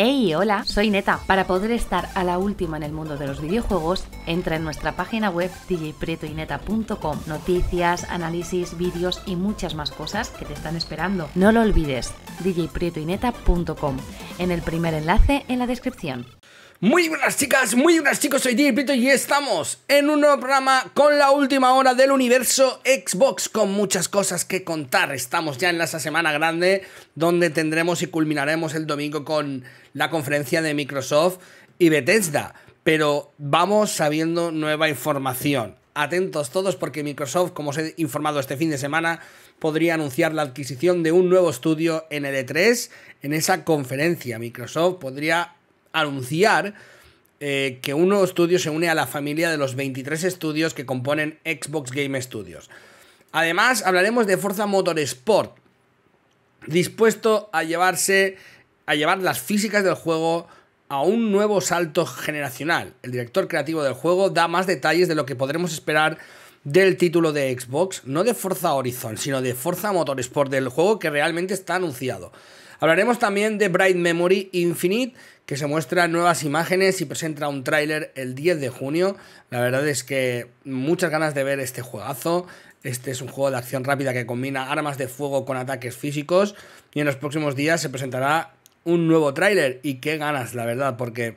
Hey, hola, soy Neta. Para poder estar a la última en el mundo de los videojuegos, entra en nuestra página web djprietoineta.com. Noticias, análisis, vídeos y muchas más cosas que te están esperando. No lo olvides, djprietoineta.com, En el primer enlace en la descripción. Muy buenas chicas, muy buenas chicos, soy Pito y estamos en un nuevo programa con la última hora del universo Xbox con muchas cosas que contar. Estamos ya en la semana grande donde tendremos y culminaremos el domingo con la conferencia de Microsoft y Bethesda, pero vamos sabiendo nueva información. Atentos todos porque Microsoft, como os he informado este fin de semana, podría anunciar la adquisición de un nuevo estudio en el E3 en esa conferencia. Microsoft podría anunciar eh, que un nuevo estudio se une a la familia de los 23 estudios que componen Xbox Game Studios. Además, hablaremos de Forza Motorsport, dispuesto a llevarse a llevar las físicas del juego a un nuevo salto generacional. El director creativo del juego da más detalles de lo que podremos esperar del título de Xbox, no de Forza Horizon, sino de Forza Motorsport, del juego que realmente está anunciado. Hablaremos también de Bright Memory Infinite, que se muestra nuevas imágenes y presenta un tráiler el 10 de junio. La verdad es que muchas ganas de ver este juegazo. Este es un juego de acción rápida que combina armas de fuego con ataques físicos. Y en los próximos días se presentará un nuevo tráiler. Y qué ganas, la verdad, porque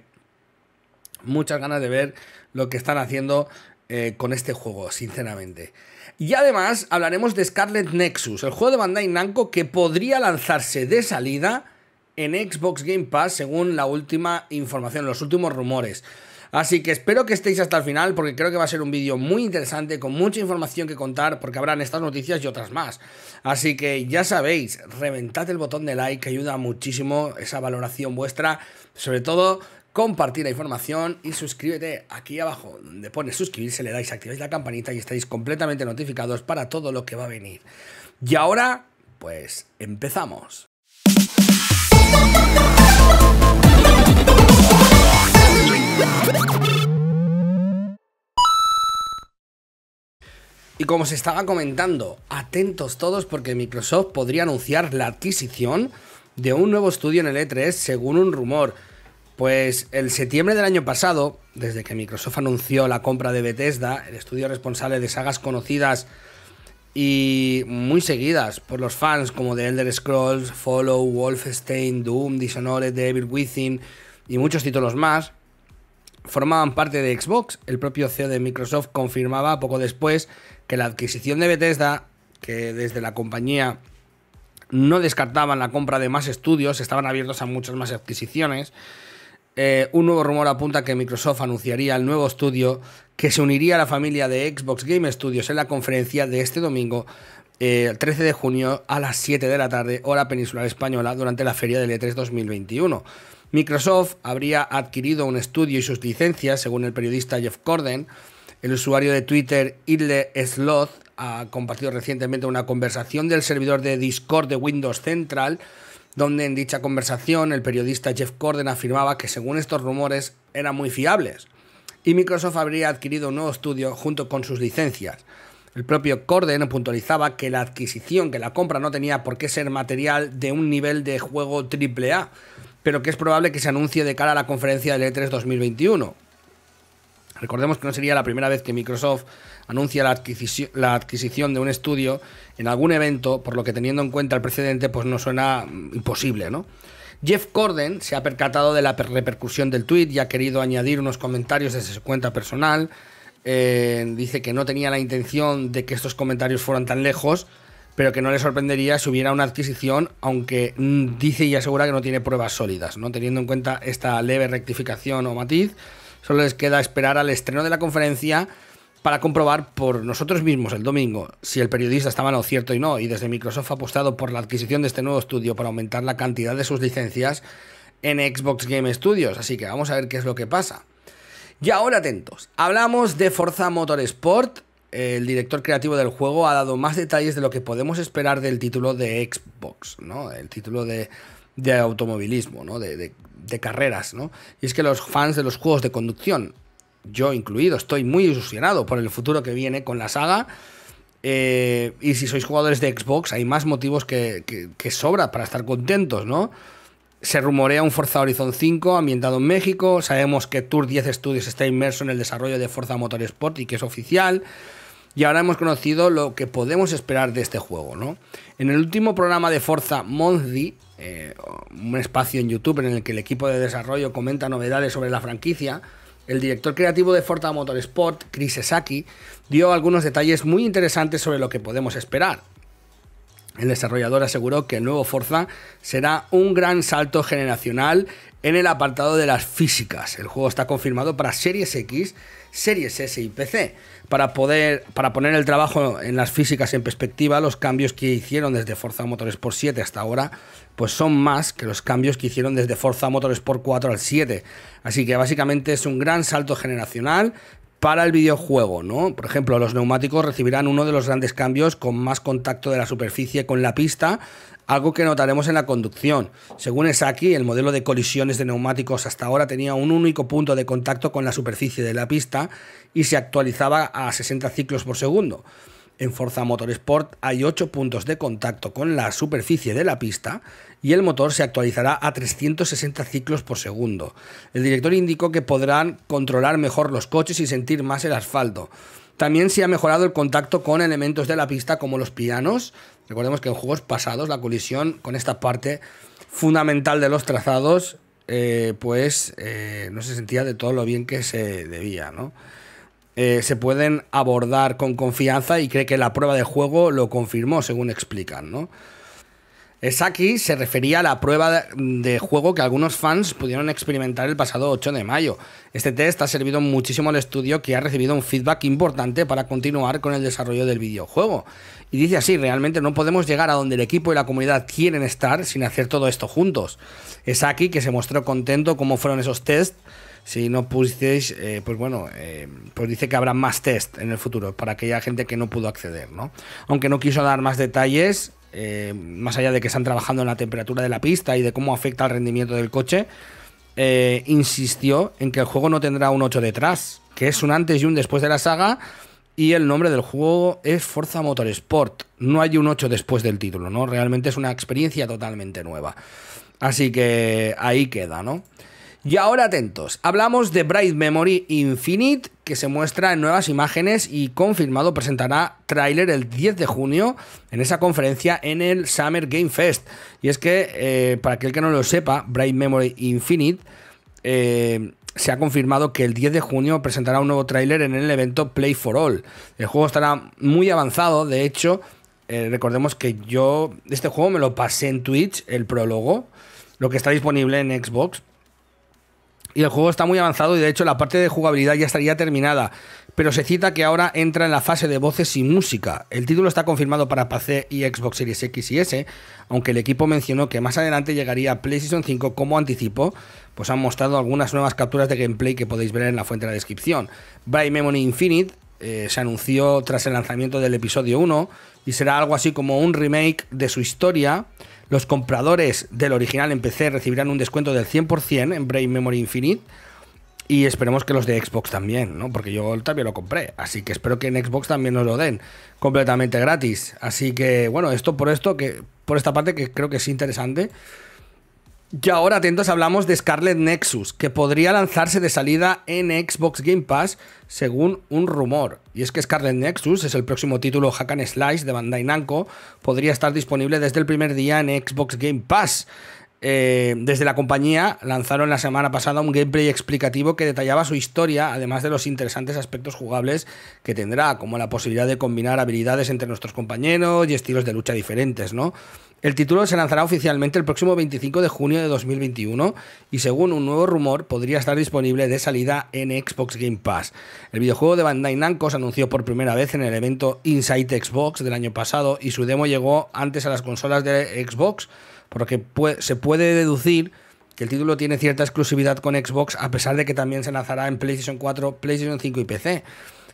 muchas ganas de ver lo que están haciendo eh, con este juego, sinceramente. Y además hablaremos de Scarlet Nexus, el juego de Bandai Namco que podría lanzarse de salida en Xbox Game Pass según la última información, los últimos rumores. Así que espero que estéis hasta el final porque creo que va a ser un vídeo muy interesante con mucha información que contar porque habrán estas noticias y otras más. Así que ya sabéis, reventad el botón de like que ayuda muchísimo esa valoración vuestra, sobre todo compartir la información y suscríbete aquí abajo donde pone suscribirse, le dais, activáis la campanita y estáis completamente notificados para todo lo que va a venir. Y ahora, pues empezamos. Y como se estaba comentando, atentos todos porque Microsoft podría anunciar la adquisición de un nuevo estudio en el E3 según un rumor. Pues el septiembre del año pasado, desde que Microsoft anunció la compra de Bethesda, el estudio responsable de sagas conocidas y muy seguidas por los fans como The Elder Scrolls, Follow, Wolfenstein, Doom, Dishonored, David Within y muchos títulos más, formaban parte de Xbox. El propio CEO de Microsoft confirmaba poco después que la adquisición de Bethesda, que desde la compañía no descartaban la compra de más estudios, estaban abiertos a muchas más adquisiciones, eh, un nuevo rumor apunta que Microsoft anunciaría el nuevo estudio que se uniría a la familia de Xbox Game Studios en la conferencia de este domingo, el eh, 13 de junio, a las 7 de la tarde, hora peninsular española, durante la feria del E3 2021. Microsoft habría adquirido un estudio y sus licencias, según el periodista Jeff Corden. El usuario de Twitter, Idle Sloth, ha compartido recientemente una conversación del servidor de Discord de Windows Central donde en dicha conversación el periodista Jeff Corden afirmaba que según estos rumores eran muy fiables y Microsoft habría adquirido un nuevo estudio junto con sus licencias. El propio Corden puntualizaba que la adquisición, que la compra no tenía por qué ser material de un nivel de juego AAA, pero que es probable que se anuncie de cara a la conferencia del E3 2021. Recordemos que no sería la primera vez que Microsoft anuncia la, la, adquisición de un estudio en algún evento, por lo que teniendo en cuenta el precedente, pues no suena mm, imposible, ¿no? Jeff Corden se ha percatado de la repercusión del tweet y ha querido añadir unos comentarios desde su cuenta personal. Eh, dice que no tenía la intención de que estos comentarios fueran tan lejos, pero que no le sorprendería si hubiera una adquisición, aunque mm, dice y asegura que no tiene pruebas sólidas, ¿no? Teniendo en cuenta esta leve rectificación o matiz, Solo les queda esperar al estreno de la conferencia para comprobar por nosotros mismos el domingo si el periodista estaba en lo cierto y no, y desde Microsoft ha apostado por la adquisición de este nuevo estudio para aumentar la cantidad de sus licencias en Xbox Game Studios, así que vamos a ver qué es lo que pasa. Y ahora atentos, hablamos de Forza Motorsport, el director creativo del juego ha dado más detalles de lo que podemos esperar del título de Xbox, ¿no? El título de de automovilismo, ¿no? De, carreras, ¿no? Y es que los fans de los juegos de conducción, yo incluido, estoy muy ilusionado por el futuro que viene con la saga. Eh, y si sois jugadores de Xbox, hay más motivos que, sobra para estar contentos, ¿no? Se rumorea un Forza Horizon 5 ambientado en México. Sabemos que Tour 10 Studios está inmerso en el desarrollo de Forza Motorsport y que es oficial. Y ahora hemos conocido lo que podemos esperar de este juego, ¿no? En el último programa de Forza Monthly, eh, un espacio en YouTube en el que el equipo de desarrollo comenta novedades sobre la franquicia, el director creativo de Forza Motorsport, Chris Esaki, dio algunos detalles muy interesantes sobre lo que podemos esperar. El desarrollador aseguró que el nuevo Forza será un gran salto generacional en el apartado de las físicas. El juego está confirmado para Series X Series S y PC, para, poder, para poner el trabajo en las físicas en perspectiva, los cambios que hicieron desde Forza Motorsport 7 hasta ahora, pues son más que los cambios que hicieron desde Forza Motorsport 4 al 7. Así que básicamente es un gran salto generacional, para el videojuego, ¿no? Por ejemplo, los neumáticos recibirán uno de los grandes cambios con más contacto de la superficie con la pista, algo que notaremos en la conducción. Según Esaki, el modelo de colisiones de neumáticos hasta ahora tenía un único punto de contacto con la superficie de la pista y se actualizaba a 60 ciclos por segundo. En Forza Motorsport hay ocho puntos de contacto con la superficie de la pista y el motor se actualizará a 360 ciclos por segundo. El director indicó que podrán controlar mejor los coches y sentir más el asfalto. También se ha mejorado el contacto con elementos de la pista como los pianos. Recordemos que en juegos pasados la colisión con esta parte fundamental de los trazados eh, pues eh, no se sentía de todo lo bien que se debía, ¿no? Eh, se pueden abordar con confianza y cree que la prueba de juego lo confirmó, según explican, ¿no? se refería a la prueba de juego que algunos fans pudieron experimentar el pasado 8 de mayo. Este test ha servido muchísimo al estudio que ha recibido un feedback importante para continuar con el desarrollo del videojuego. Y dice así, realmente no podemos llegar a donde el equipo y la comunidad quieren estar sin hacer todo esto juntos. Esaki que se mostró contento cómo fueron esos tests, si no pusisteis, eh, pues bueno, eh, pues dice que habrá más test en el futuro para aquella gente que no pudo acceder, ¿no? Aunque no quiso dar más detalles, eh, más allá de que están trabajando en la temperatura de la pista y de cómo afecta al rendimiento del coche, insistió en que el juego no tendrá un 8 detrás, que es un antes y un después de la saga. Y el nombre del juego es Forza Motorsport. No hay un 8 después del título, ¿no? Realmente es una experiencia totalmente nueva. Así que ahí queda, ¿no? Y ahora atentos, hablamos de Bright Memory Infinite, que se muestra en nuevas imágenes y confirmado presentará tráiler el 10 de junio en esa conferencia en el Summer Game Fest. Y es que, eh, para aquel que no lo sepa, Bright Memory Infinite... Eh, se ha confirmado que el 10 de junio presentará un nuevo tráiler en el evento Play for All. El juego estará muy avanzado, de hecho, eh, recordemos que yo este juego me lo pasé en Twitch, el prólogo, lo que está disponible en Xbox. Y el juego está muy avanzado y de hecho la parte de jugabilidad ya estaría terminada, pero se cita que ahora entra en la fase de voces y música. El título está confirmado para PC y Xbox Series X y S, aunque el equipo mencionó que más adelante llegaría a PlayStation 5 como anticipo, pues han mostrado algunas nuevas capturas de gameplay que podéis ver en la fuente de la descripción. Bright Memory Infinite eh, se anunció tras el lanzamiento del episodio 1 y será algo así como un remake de su historia los compradores del original en PC recibirán un descuento del 100% en Brain Memory Infinite. Y esperemos que los de Xbox también, ¿no? Porque yo también lo compré. Así que espero que en Xbox también nos lo den completamente gratis. Así que, bueno, esto por esto, que por esta parte que creo que es interesante. Y ahora atentos, hablamos de Scarlet Nexus, que podría lanzarse de salida en Xbox Game Pass, según un rumor. Y es que Scarlet Nexus es el próximo título hack and slice de Bandai Namco, podría estar disponible desde el primer día en Xbox Game Pass. Eh, desde la compañía lanzaron la semana pasada un gameplay explicativo que detallaba su historia, además de los interesantes aspectos jugables que tendrá, como la posibilidad de combinar habilidades entre nuestros compañeros y estilos de lucha diferentes, El título se lanzará oficialmente el próximo 25 de junio de 2021 y según un nuevo rumor podría estar disponible de salida en Xbox Game Pass. El videojuego de Bandai Namco se anunció por primera vez en el evento Inside Xbox del año pasado y su demo llegó antes a las consolas de Xbox porque se puede deducir que el título tiene cierta exclusividad con Xbox, a pesar de que también se lanzará en PlayStation 4, PlayStation 5 y PC.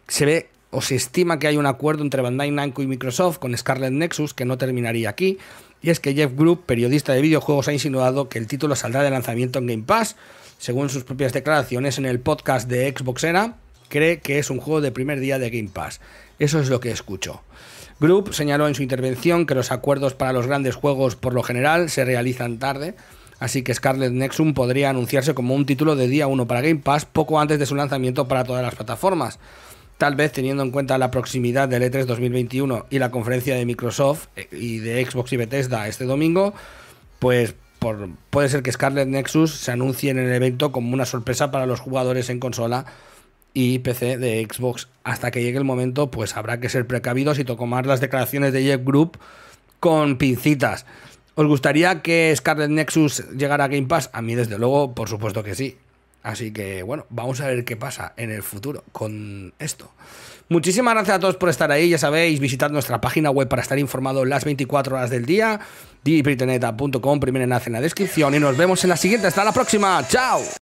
Se ve o se estima que hay un acuerdo entre Bandai Namco y Microsoft con Scarlet Nexus que no terminaría aquí. Y es que Jeff Group, periodista de videojuegos, ha insinuado que el título saldrá de lanzamiento en Game Pass, según sus propias declaraciones en el podcast de Xbox Era cree que es un juego de primer día de Game Pass. Eso es lo que escucho. Group señaló en su intervención que los acuerdos para los grandes juegos por lo general se realizan tarde, así que Scarlet Nexus podría anunciarse como un título de día 1 para Game Pass poco antes de su lanzamiento para todas las plataformas. Tal vez teniendo en cuenta la proximidad del E3 2021 y la conferencia de Microsoft eh, y de Xbox y Bethesda este domingo, pues puede ser que Scarlet Nexus se anuncie en el evento como una sorpresa para los jugadores en consola y PC de Xbox. Hasta que llegue el momento, pues habrá que ser precavidos y tomar las declaraciones de Jeff Group con pincitas. ¿Os gustaría que Scarlet Nexus llegara a Game Pass? A mí, desde luego, por supuesto que sí. Así que, bueno, vamos a ver qué pasa en el futuro con esto. Muchísimas gracias a todos por estar ahí. Ya sabéis, visitad nuestra página web para estar informado las 24 horas del día. Dipriteneta.com, primer enlace en la descripción. Y nos vemos en la siguiente. Hasta la próxima. ¡Chao!